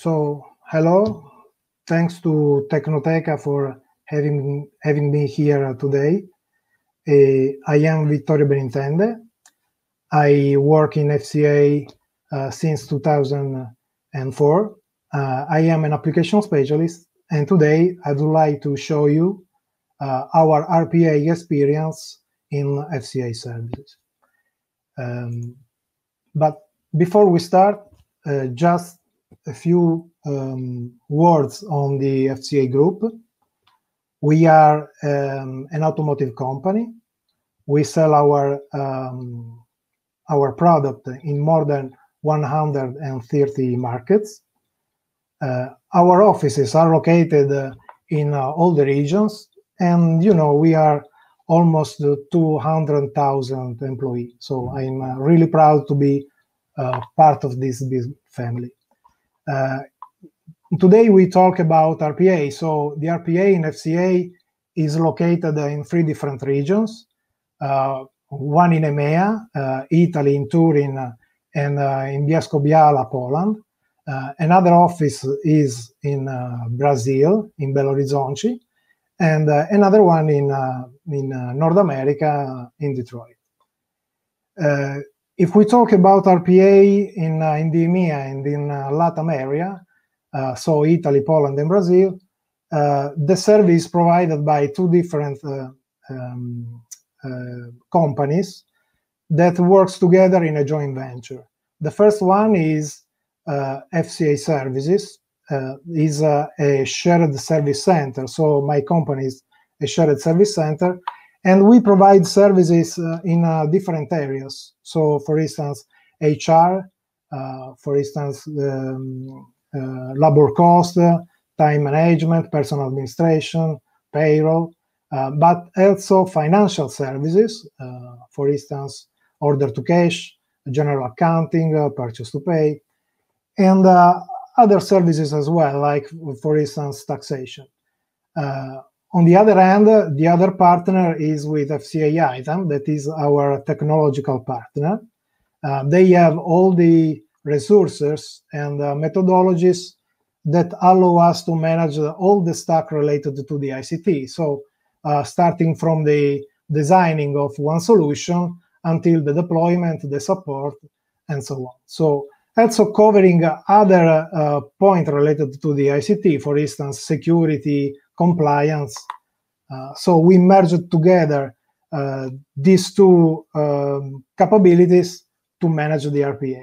So hello, thanks to Technoteca for having having me here today. Uh, I am Vittorio Benintende. I work in FCA uh, since 2004. Uh, I am an application specialist, and today I would like to show you uh, our RPA experience in FCA services. Um, but before we start, uh, just a few um, words on the FCA group. We are um, an automotive company. We sell our um, our product in more than 130 markets. Uh, our offices are located uh, in uh, all the regions, and you know we are almost 200,000 employees. So I'm uh, really proud to be uh, part of this big family. Uh, today we talk about RPA. So the RPA in FCA is located in three different regions, uh, one in EMEA, uh, Italy, in Turin, uh, and uh, in Bielsko-Biala, Poland. Uh, another office is in Brazil, in Belo Horizonte, and another one in, in North America, in Detroit. If we talk about RPA in, uh, in the EMEA and in uh, LATAM area, uh, so Italy, Poland, and Brazil, uh, the service provided by two different uh, um, uh, companies that works together in a joint venture. The first one is FCA Services, is a shared service center. So my company is a shared service center, and we provide services uh, in uh, different areas. So, for instance, HR, uh, for instance, um, labor cost, time management, personal administration, payroll, but also financial services, for instance, order to cash, general accounting, uh, purchase to pay, and uh, other services as well, like for instance taxation. Uh, on the other hand, the other partner is with FCA item, that is our technological partner. Uh, they have all the resources and uh, methodologies that allow us to manage uh, all the stack related to the ICT. So, uh, starting from the designing of one solution until the deployment, the support, and so on. So, also covering other uh, point related to the ICT, for instance, security, compliance. Uh, so we merged together uh, these two um, capabilities to manage the RPA.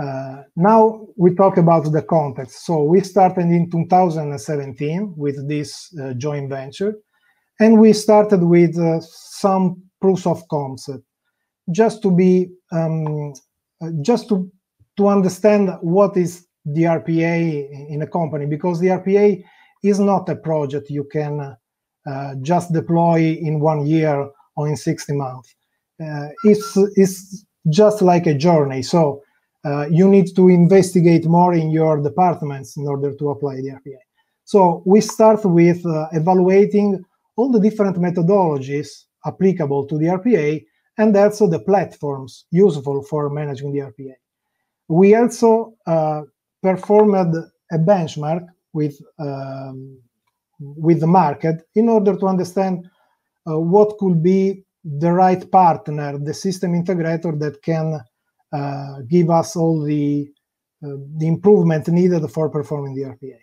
Uh, now we talk about the context. So we started in 2017 with this uh, joint venture, and we started with uh, some proofs of concept, just to be, um, uh, just to to understand what is the RPA in a company, because the RPA is not a project you can uh, just deploy in one year or in 60 months. Uh, it's, it's just like a journey. So uh, you need to investigate more in your departments in order to apply the RPA. So we start with uh, evaluating all the different methodologies applicable to the RPA and also the platforms useful for managing the RPA. We also uh, performed a benchmark with um, with the market in order to understand uh, what could be the right partner, the system integrator that can uh, give us all the uh, the improvement needed for performing the RPA.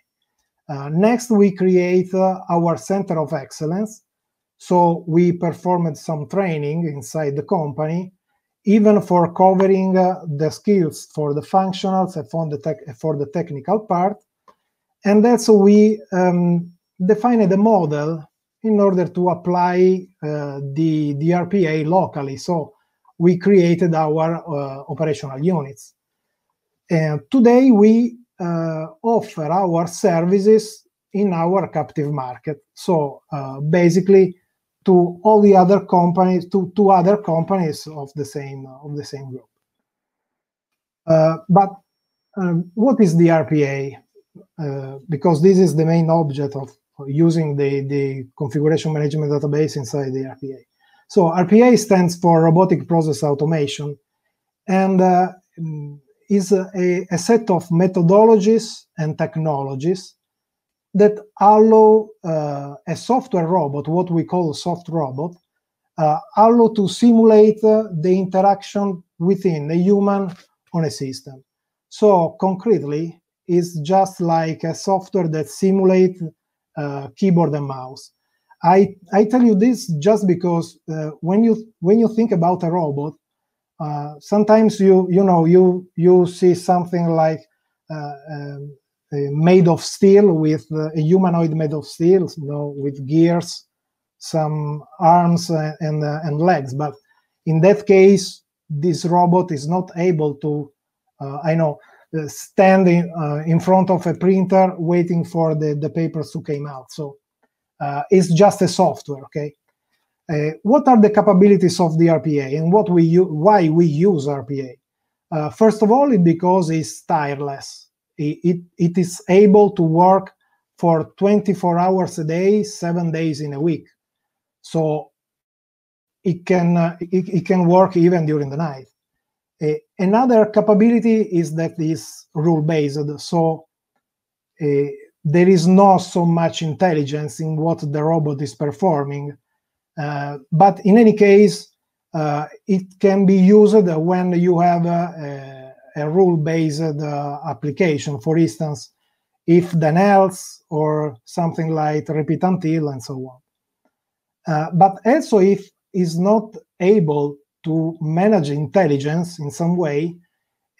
Uh, next, we create uh, our center of excellence. So we performed some training inside the company, even for covering uh, the skills for the functionals and for the, for the technical part and that's we um, defined a model in order to apply uh, the, the RPA locally. So we created our uh, operational units. And today we uh, offer our services in our captive market. So uh, basically, to all the other companies, to, to other companies of the same of the same group. Uh, but um, what is the RPA? Uh, because this is the main object of using the, the configuration management database inside the RPA. So RPA stands for Robotic Process Automation and uh, mm, is a, a, set of methodologies and technologies that allow uh, a software robot, what we call soft robot, uh, allow to simulate uh, the interaction within a human on a system. So concretely, is just like a software that simulates uh, keyboard and mouse. I, I tell you this just because uh, when you when you think about a robot, uh, sometimes you you know you you see something like uh, um, made of steel with uh, a humanoid made of steel, you know, with gears, some arms uh, and and legs. But in that case, this robot is not able to. I know uh, standing uh, in front of a printer waiting for the, the papers to came out. So uh, it's just a software, okay? what are the capabilities of the RPA and what we why we use RPA? first of all, it because it's tireless. It, it, it is able to work for 24 hours a day, seven days in a week. So it can uh, it, it, can work even during the night. Uh, another capability is that is rule-based. So uh, there is not so much intelligence in what the robot is performing. Uh, but in any case, uh, it can be used when you have a, a, a rule-based uh, application. For instance, if then else or something like repeat until and so on. Uh, but also if is not able to manage intelligence in some way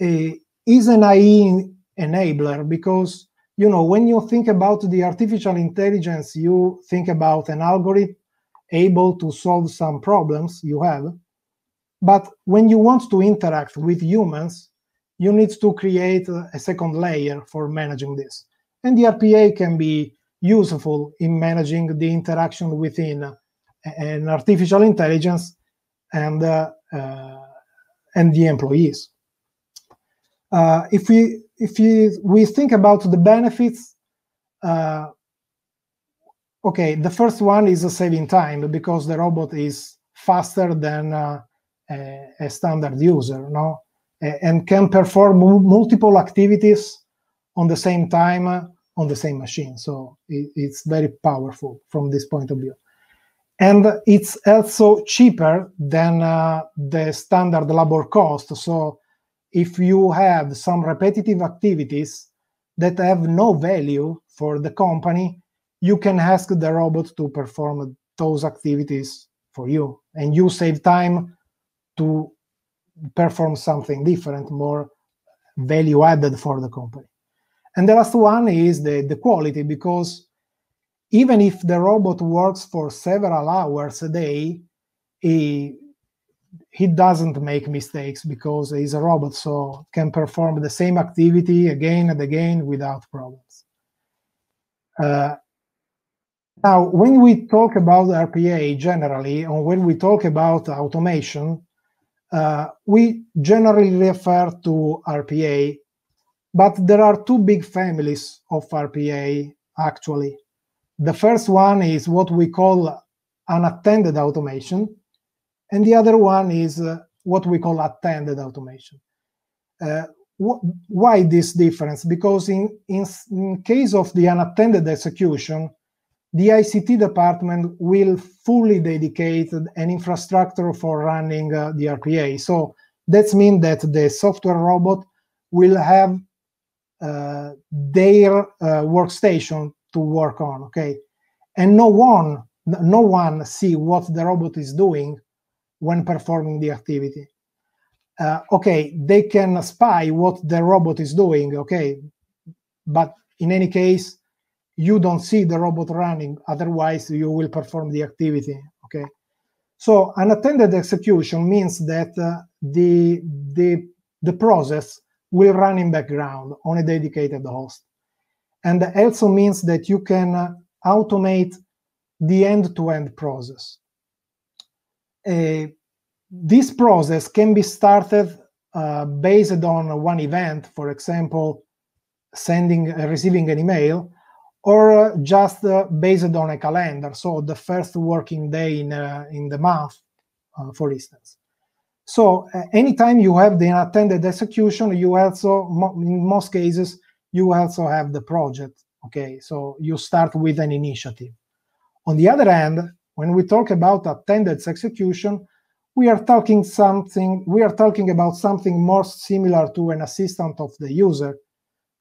uh, is an AI enabler because you know when you think about the artificial intelligence, you think about an algorithm able to solve some problems you have. But when you want to interact with humans, you need to create a second layer for managing this. And the RPA can be useful in managing the interaction within an artificial intelligence and uh, uh, and the employees. Uh, if we if you, we think about the benefits, okay, the first one is a saving time because the robot is faster than a, a, standard user, no, and can perform multiple activities on the same time on the same machine. So it's very powerful from this point of view and it's also cheaper than uh, the standard labor cost. So if you have some repetitive activities that have no value for the company, you can ask the robot to perform those activities for you, and you save time to perform something different, more value added for the company. And the last one is the, the quality because even if the robot works for several hours a day, he, he doesn't make mistakes because he's a robot, so can perform the same activity again and again without problems. Uh, now, when we talk about RPA generally, or when we talk about automation, uh, we generally refer to RPA, but there are two big families of RPA actually. The first one is what we call unattended automation, and the other one is uh, what we call attended automation. Uh, wh why this difference? Because in, in, in case of the unattended execution, the ICT department will fully dedicate an infrastructure for running uh, the RPA. So that means that the software robot will have uh, their uh, workstation to work on okay and no one no one see what the robot is doing when performing the activity uh, okay they can spy what the robot is doing okay but in any case you don't see the robot running otherwise you will perform the activity okay so unattended execution means that uh, the the the process will run in background on a dedicated host and also means that you can uh, automate the end-to-end process. Uh, this process can be started uh, based on one event, for example, sending uh, receiving an email, or uh, just uh, based on a calendar, so the first working day in, in the month, for instance. So anytime you have the unattended execution, you also, mo in most cases, you also have the project. Okay, so you start with an initiative. On the other hand, when we talk about attendance execution, we are talking something, we are talking about something more similar to an assistant of the user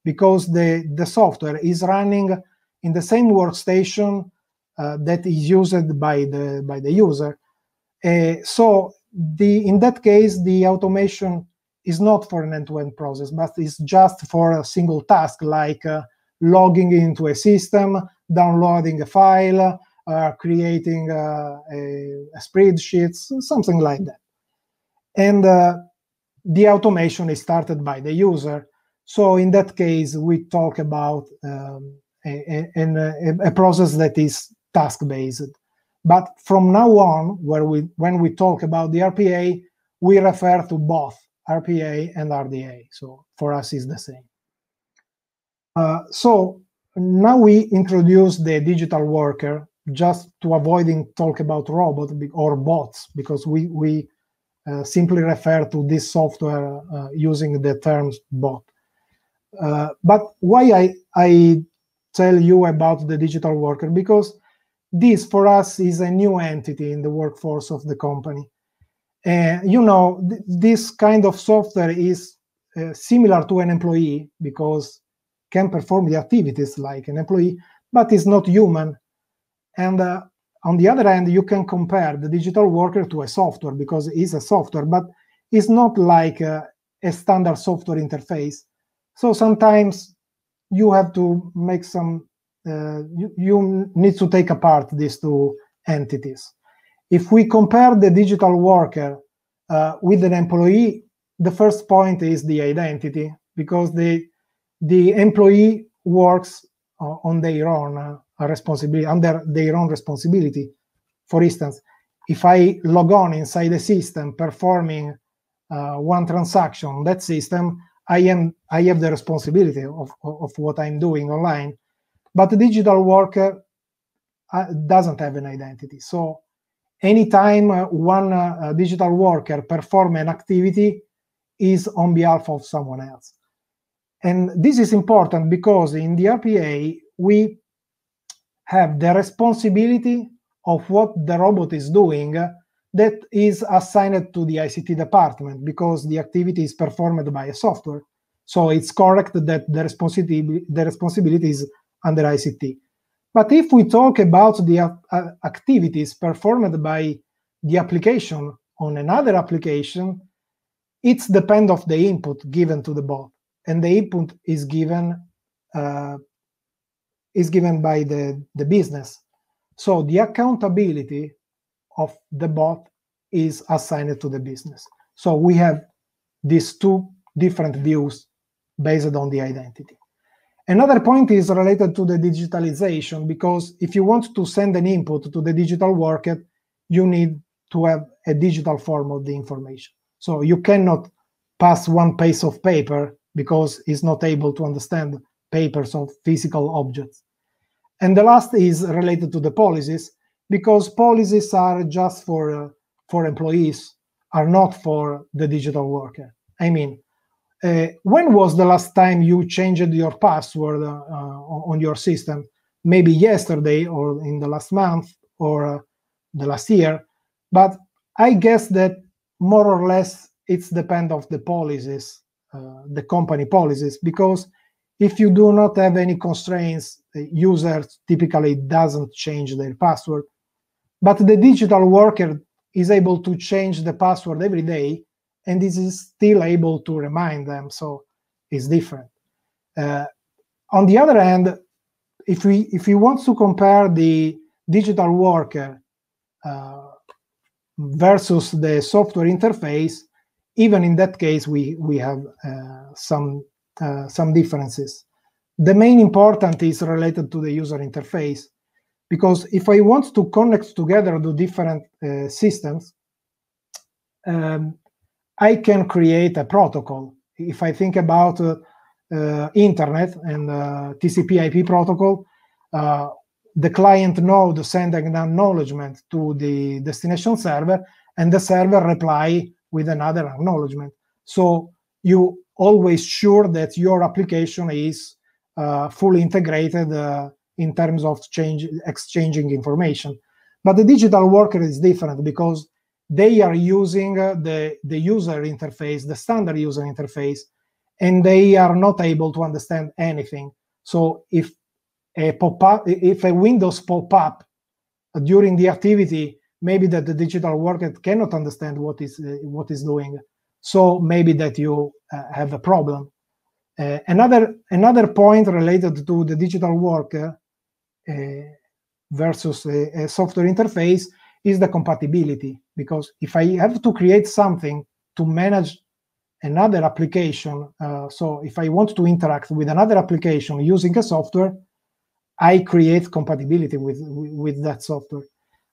because the, the software is running in the same workstation uh, that is used by the by the user. Uh, so the in that case, the automation is not for an end-to-end process, but is just for a single task like uh, logging into a system, downloading a file, uh, creating uh, a, a, spreadsheet, something like that. And uh, the automation is started by the user. So in that case, we talk about um, a, a, a process that is task-based. But from now on, where we, when we talk about the RPA, we refer to both RPA and RDA. So for us, it's the same. Uh, so now we introduce the digital worker just to avoiding talk about robot or bots because we, we uh, simply refer to this software uh, using the terms bot. Uh, but why I, I tell you about the digital worker? Because this for us is a new entity in the workforce of the company. Uh, you know, th this kind of software is uh, similar to an employee because can perform the activities like an employee, but is not human. And uh, on the other hand, you can compare the digital worker to a software because it's a software, but it's not like a, uh, a standard software interface. So sometimes you have to make some, uh, you, you need to take apart these two entities. If we compare the digital worker uh, with an employee, the first point is the identity because the the employee works uh, on their own uh, responsibility under their own responsibility. For instance, if I log on inside the system performing uh, one transaction, that system I am I have the responsibility of, of what I'm doing online, but the digital worker uh, doesn't have an identity. So anytime uh, one uh, uh, digital worker perform an activity is on behalf of someone else. And this is important because in the RPA, we have the responsibility of what the robot is doing that is assigned to the ICT department because the activity is performed by a software. So it's correct that the responsibility, the responsibility is under ICT. But if we talk about the uh, activities performed by the application on another application, it's depend of the input given to the bot, and the input is given uh, is given by the, the business. So the accountability of the bot is assigned to the business. So we have these two different views based on the identity. Another point is related to the digitalization, because if you want to send an input to the digital worker, you need to have a digital form of the information. So you cannot pass one piece of paper because it's not able to understand papers of physical objects. And the last is related to the policies, because policies are just for, uh, for employees, are not for the digital worker. I mean, uh, when was the last time you changed your password uh, on your system? Maybe yesterday or in the last month or uh, the last year. But I guess that more or less it's depend of the policies, uh, the company policies, because if you do not have any constraints, users typically doesn't change their password. But the digital worker is able to change the password every day and this is still able to remind them. So it's different. Uh, on the other hand, if we if we want to compare the digital worker uh, versus the software interface, even in that case we we have uh, some uh, some differences. The main important is related to the user interface, because if I want to connect together the different uh, systems, um, I can create a protocol. If I think about uh, uh internet and uh, TCP/IP protocol, uh, the client node send an acknowledgement to the destination server, and the server reply with another acknowledgement. So you always sure that your application is uh, fully integrated uh, in terms of change, exchanging information. But the digital worker is different because they are using uh, the, the user interface, the standard user interface, and they are not able to understand anything. So if a pop-up, if a Windows pop-up during the activity, maybe that the digital worker cannot understand what is uh, what is doing. So maybe that you uh, have a problem. Uh, another another point related to the digital worker uh, versus a, a software interface is the compatibility because if I have to create something to manage another application, uh, so if I want to interact with another application using a software, I create compatibility with, with that software.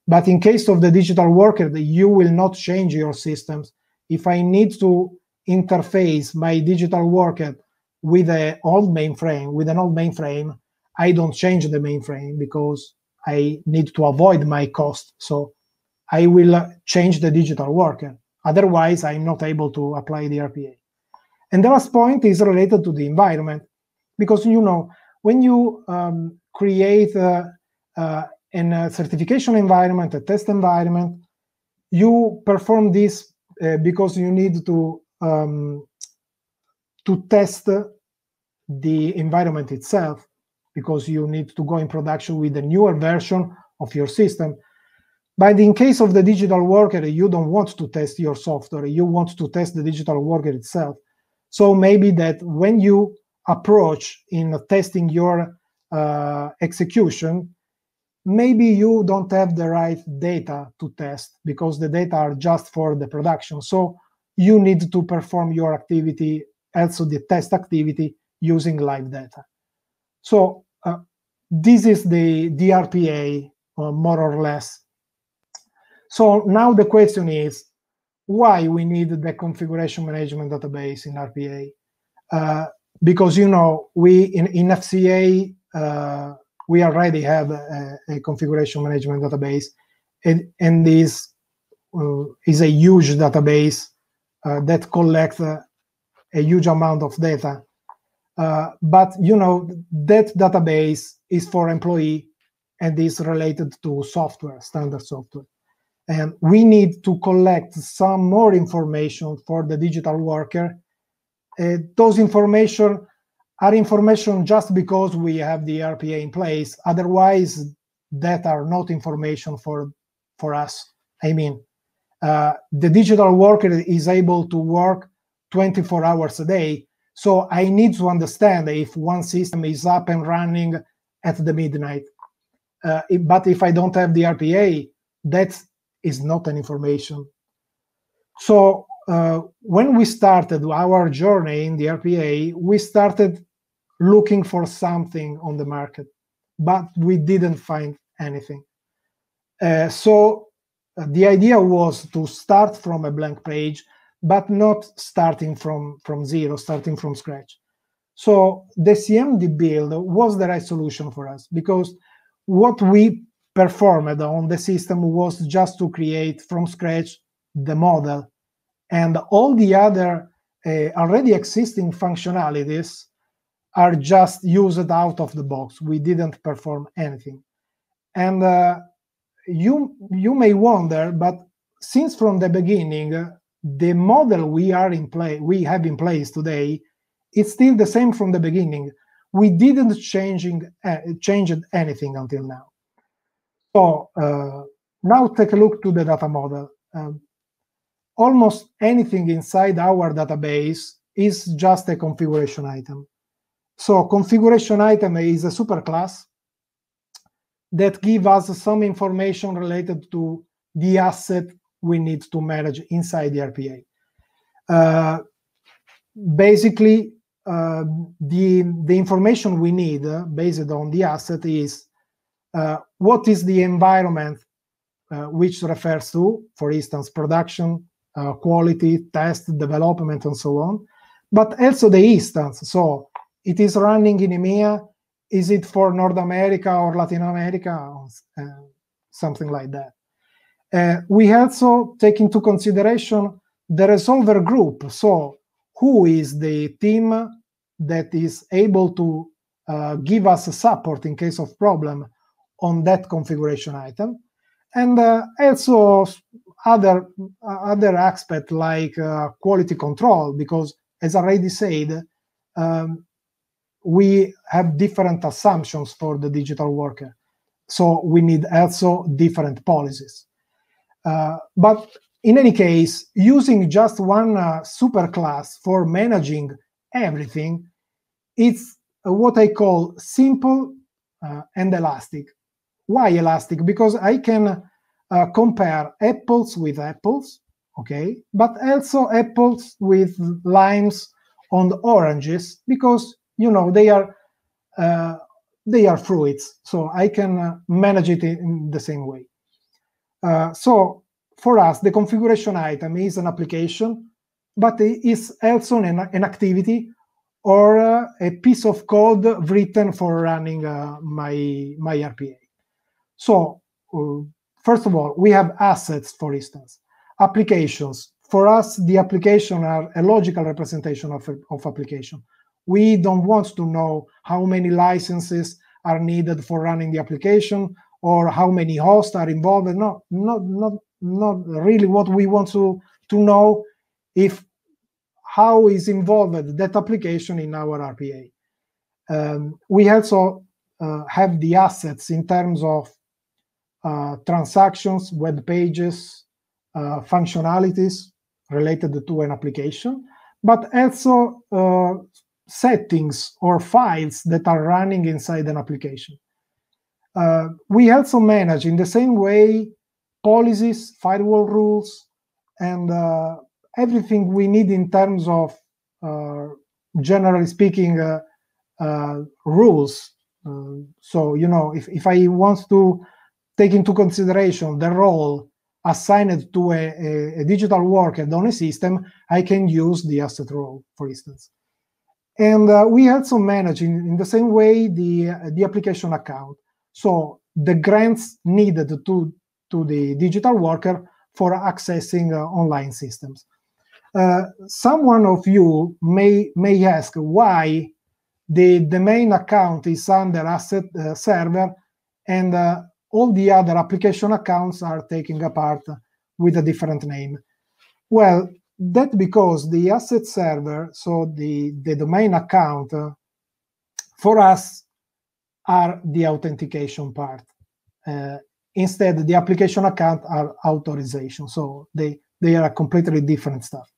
But in case of the digital worker, you will not change your systems. If I need to interface my digital worker with an old mainframe, with an old mainframe, I don't change the mainframe because I need to avoid my cost. So I will change the digital worker. Otherwise, I'm not able to apply the RPA. And the last point is related to the environment, because you know when you um, create a, a uh, certification environment, a test environment, you perform this uh, because you need to um, to test the environment itself, because you need to go in production with a newer version of your system. But in case of the digital worker, you don't want to test your software, you want to test the digital worker itself. So maybe that when you approach in testing your uh, execution, maybe you don't have the right data to test because the data are just for the production. So you need to perform your activity, also the test activity, using live data. So uh, this is the DRPA, uh, more or less, so now the question is why we need the configuration management database in RPA? Uh, because you know we in, in FCA uh, we already have a, a, configuration management database, and, and this uh, is a huge database uh, that collects uh, a huge amount of data. Uh, but you know that database is for employee and is related to software, standard software and we need to collect some more information for the digital worker. Uh, those information are information just because we have the RPA in place. Otherwise, that are not information for for us. I mean, uh, the digital worker is able to work 24 hours a day. So I need to understand if one system is up and running at the midnight. Uh, but if I don't have the RPA, that's is not an information. So uh, when we started our journey in the RPA, we started looking for something on the market, but we didn't find anything. Uh, so uh, the idea was to start from a blank page, but not starting from, from zero, starting from scratch. So the CMD build was the right solution for us because what we performed on the system was just to create from scratch the model and all the other uh, already existing functionalities are just used out of the box we didn't perform anything and uh, you you may wonder but since from the beginning the model we are in play we have in place today it's still the same from the beginning we didn't changing uh, changed anything until now so uh, now take a look to the data model. Um, almost anything inside our database is just a configuration item. So configuration item is a superclass that give us some information related to the asset we need to manage inside the RPA. Uh, basically, uh, the, the information we need uh, based on the asset is uh, what is the environment uh, which refers to, for instance, production, uh, quality, test, development, and so on, but also the instance. So it is running in EMEA. Is it for North America or Latin America, or, uh, something like that? Uh, we also take into consideration the resolver group. So who is the team that is able to uh, give us support in case of problem on that configuration item. And uh, also other, uh, other aspect like uh, quality control, because as already said, um, we have different assumptions for the digital worker. So we need also different policies. Uh, but in any case, using just one uh, superclass for managing everything, it's what I call simple uh, and elastic. Why elastic? Because I can uh, compare apples with apples, okay, but also apples with limes on oranges because you know they are uh, they are fruits, so I can uh, manage it in the same way. Uh, so for us, the configuration item is an application, but it is also an, an activity or uh, a piece of code written for running uh, my my RPA. So, uh, first of all, we have assets, for instance, applications. For us, the application are a logical representation of, of application. We don't want to know how many licenses are needed for running the application or how many hosts are involved. No, not, not, not really what we want to, to know if how is involved that application in our RPA. Um, we also uh, have the assets in terms of uh, transactions, web pages, uh, functionalities related to an application, but also uh, settings or files that are running inside an application. Uh, we also manage in the same way policies, firewall rules, and uh, everything we need in terms of, uh, generally speaking, rules. so, you know, if, if I want to take into consideration the role assigned to a, a, a digital worker on a system, I can use the asset role, for instance. And uh, we also manage in, in the same way the, the application account. So the grants needed to, to the digital worker for accessing uh, online systems. Uh, someone of you may, may ask why the, the main account is under asset uh, server and uh, all the other application accounts are taken apart with a different name. Well, that because the asset server, so the, the domain account, for us are the authentication part. Uh, instead, the application account are authorization. So they, they are completely different stuff.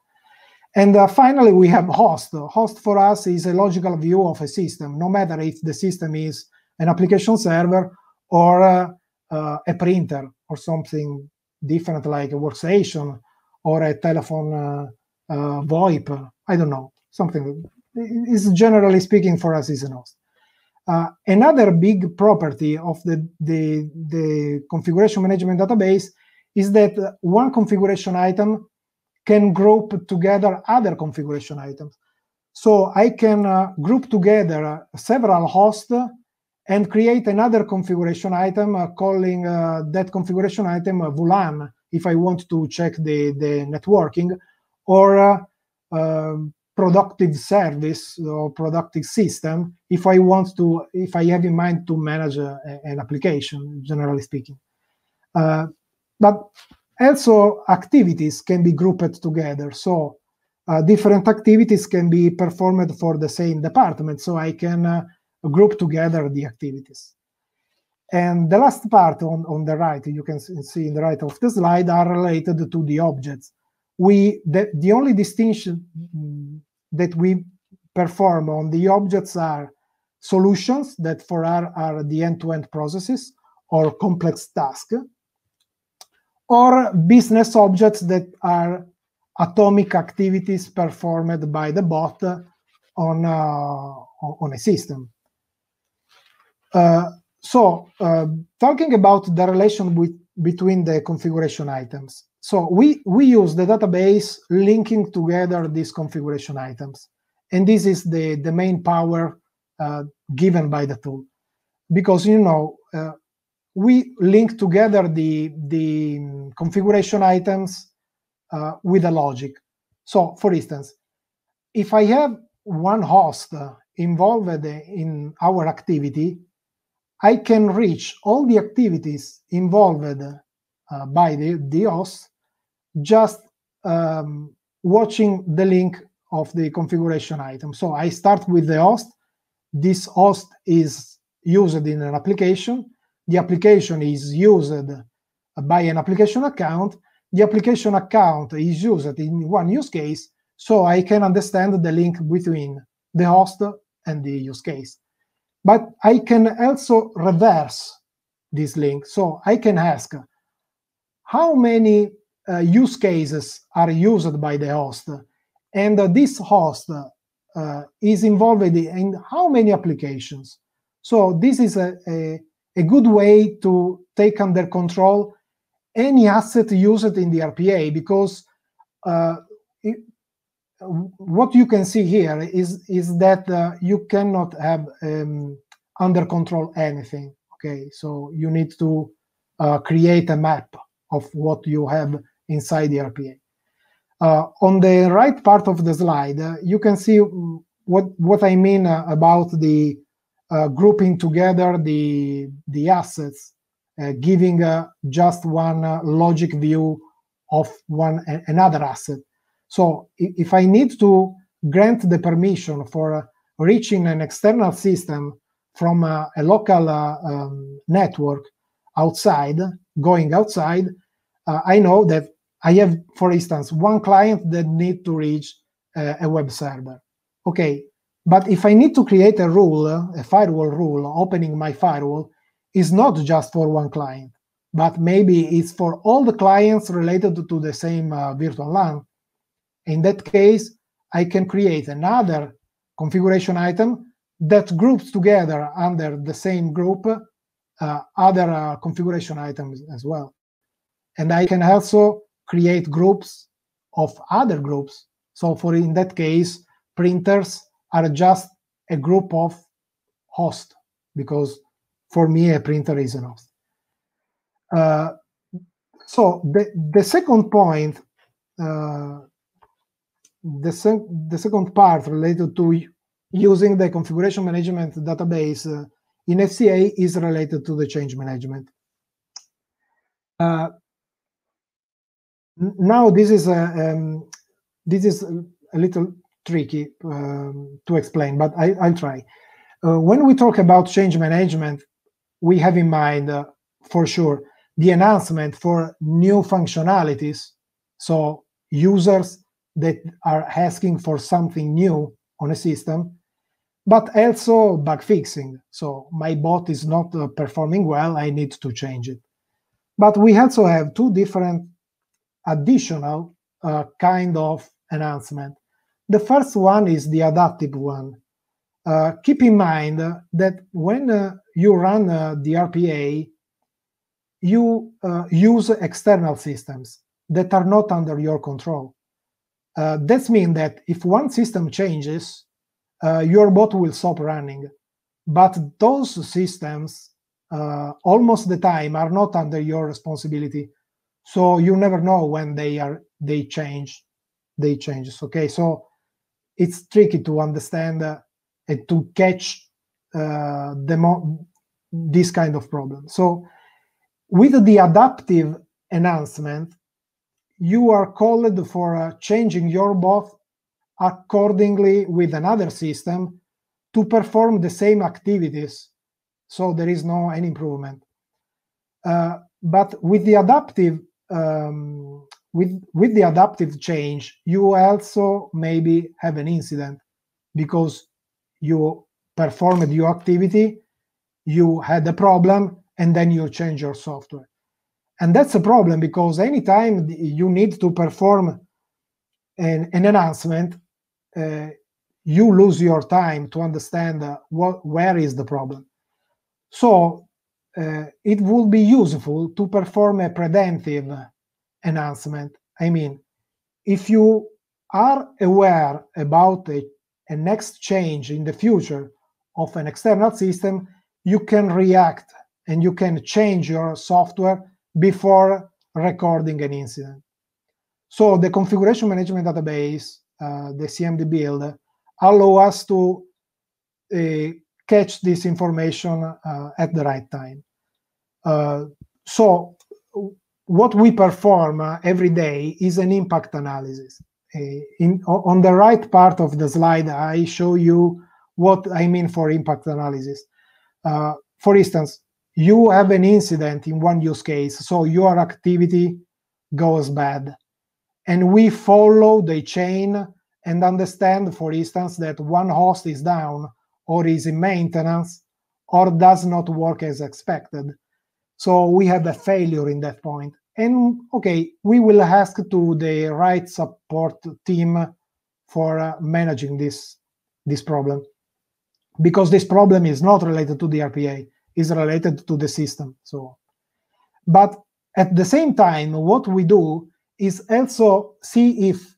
And uh, finally, we have host. Host for us is a logical view of a system, no matter if the system is an application server or uh, uh, a printer or something different like a workstation or a telephone uh, uh, VoIP. I don't know. Something is generally speaking for us is a host. Uh, another big property of the, the, the, configuration management database is that one configuration item can group together other configuration items. So I can uh, group together several hosts and create another configuration item uh, calling uh, that configuration item uh, VLAN if I want to check the, the networking or uh, um, productive service or productive system if I want to, if I have in mind to manage uh, a, an application, generally speaking. Uh, but also activities can be grouped together. So different activities can be performed for the same department. So I can group together the activities. And the last part on, on the right, you can see in the right of the slide, are related to the objects. We the, the only distinction mm, that we perform on the objects are solutions that for R are the end-to-end -end processes or complex tasks, or business objects that are atomic activities performed by the bot on, uh, on a system. Uh, so uh, talking about the relation with, between the configuration items. So we, we use the database linking together these configuration items. And this is the, the main power uh, given by the tool. Because, you know, we link together the, the configuration items uh, with a logic. So, for instance, if I have one host involved in our activity, I can reach all the activities involved uh, by the, the host just um, watching the link of the configuration item. So I start with the host. This host is used in an application. The application is used uh, by an application account. The application account is used in one use case, so I can understand the link between the host and the use case. But I can also reverse this link. So I can ask, how many uh, use cases are used by the host? And uh, this host uh, is involved in how many applications? So this is a, a, a good way to take under control any asset used in the RPA because uh, what you can see here is is that uh, you cannot have um, under control anything okay so you need to uh, create a map of what you have inside the RPA uh, on the right part of the slide uh, you can see what what I mean uh, about the uh, grouping together the the assets giving just one logic view of one another asset so if I need to grant the permission for reaching an external system from a, a local uh, um, network outside, going outside, uh, I know that I have, for instance, one client that need to reach uh, a web server. Okay, but if I need to create a rule, a firewall rule, opening my firewall, is not just for one client, but maybe it's for all the clients related to the same uh, virtual LAN in that case, I can create another configuration item that groups together under the same group uh, other uh, configuration items as well. And I can also create groups of other groups. So for in that case, printers are just a group of host because for me, a printer is a host. Uh, so the, the second point uh, the, the second part related to using the configuration management database uh, in FCA is related to the change management. Uh, now this is a um, this is a little tricky um, to explain, but I, will try. Uh, when we talk about change management, we have in mind uh, for sure the announcement for new functionalities, so users that are asking for something new on a system, but also bug fixing. So my bot is not uh, performing well, I need to change it. But we also have two different additional uh, kind of enhancement. The first one is the adaptive one. Uh, keep in mind that when uh, you run uh, the RPA, you uh, use external systems that are not under your control. Uh, that means that if one system changes, uh, your bot will stop running. But those systems, uh, almost the time, are not under your responsibility. So you never know when they are they change, they change. Okay, so it's tricky to understand uh, and to catch uh, the this kind of problem. So with the adaptive enhancement, you are called for uh, changing your bot accordingly with another system to perform the same activities. So there is no any improvement. Uh, but with the adaptive um, with with the adaptive change, you also maybe have an incident because you performed your activity, you had a problem, and then you change your software and that's a problem because anytime you need to perform an, an announcement uh, you lose your time to understand uh, what, where is the problem so uh, it would be useful to perform a preventive announcement i mean if you are aware about a, a next change in the future of an external system you can react and you can change your software before recording an incident. So the configuration management database, uh, the CMD build, allow us to uh, catch this information uh, at the right time. Uh, so what we perform uh, every day is an impact analysis. Uh, in, on the right part of the slide, I show you what I mean for impact analysis. for instance, you have an incident in one use case, so your activity goes bad. And we follow the chain and understand, for instance, that one host is down or is in maintenance or does not work as expected. So we have a failure in that point. And okay, we will ask to the right support team for uh, managing this this problem because this problem is not related to the RPA is related to the system. So, but at the same time, what we do is also see if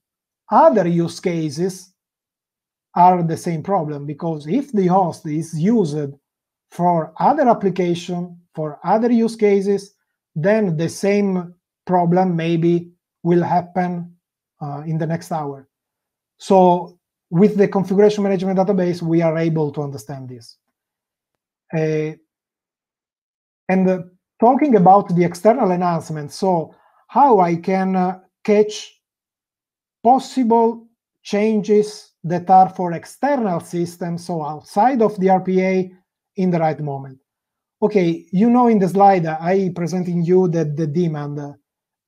other use cases are the same problem because if the host is used for other application for other use cases then the same problem maybe will happen uh, in the next hour so with the configuration management database we are able to understand this uh, and uh, talking about the external enhancement, so how I can uh, catch possible changes that are for external systems, so outside of the RPA in the right moment. Okay, you know in the slide I presenting you that the demand, uh,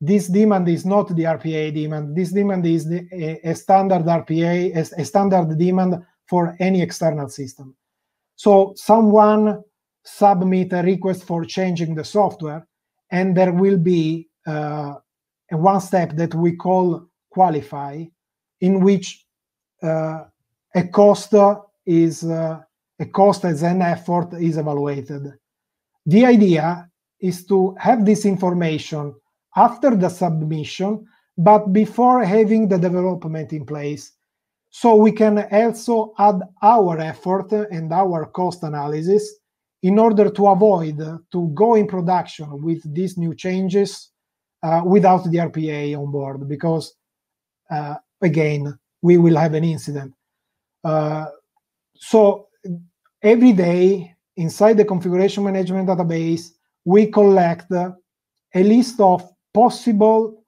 this demand is not the RPA demand. This demand is the, a, a, standard RPA, a, a standard demand for any external system. So someone submit a request for changing the software, and there will be uh, one step that we call qualify, in which uh, a cost is uh, a cost as an effort is evaluated. The idea is to have this information after the submission, but before having the development in place. So we can also add our effort and our cost analysis in order to avoid to go in production with these new changes uh, without the RPA on board because uh, again we will have an incident. Uh, so every day inside the configuration management database we collect a list of possible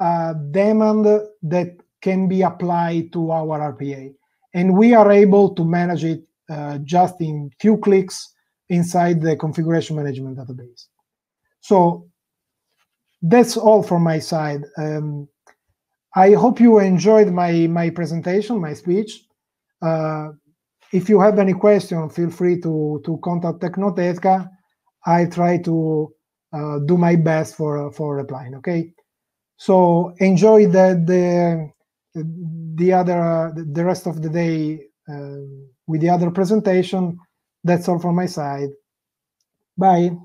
uh, demand that can be applied to our RPA and we are able to manage it uh, just in few clicks inside the configuration management database. So that's all from my side. Um, I hope you enjoyed my, my presentation, my speech. Uh, if you have any question, feel free to, to contact Tecnoteca. I try to uh, do my best for, for replying, okay? So enjoy the, the, the other, the rest of the day uh, with the other presentation. That's all from my side. Bye.